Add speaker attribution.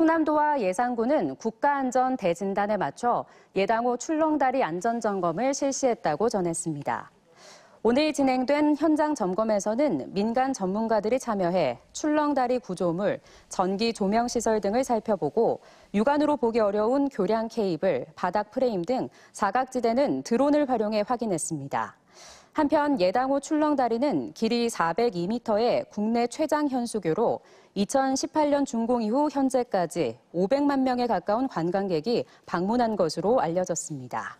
Speaker 1: 수남도와 예산군은 국가안전대진단에 맞춰 예당호 출렁다리 안전점검을 실시했다고 전했습니다. 오늘 진행된 현장 점검에서는 민간 전문가들이 참여해 출렁다리 구조물, 전기 조명 시설 등을 살펴보고 육안으로 보기 어려운 교량 케이블, 바닥 프레임 등 사각지대는 드론을 활용해 확인했습니다. 한편 예당호 출렁다리는 길이 402m의 국내 최장 현수교로 2018년 준공 이후 현재까지 500만 명에 가까운 관광객이 방문한 것으로 알려졌습니다.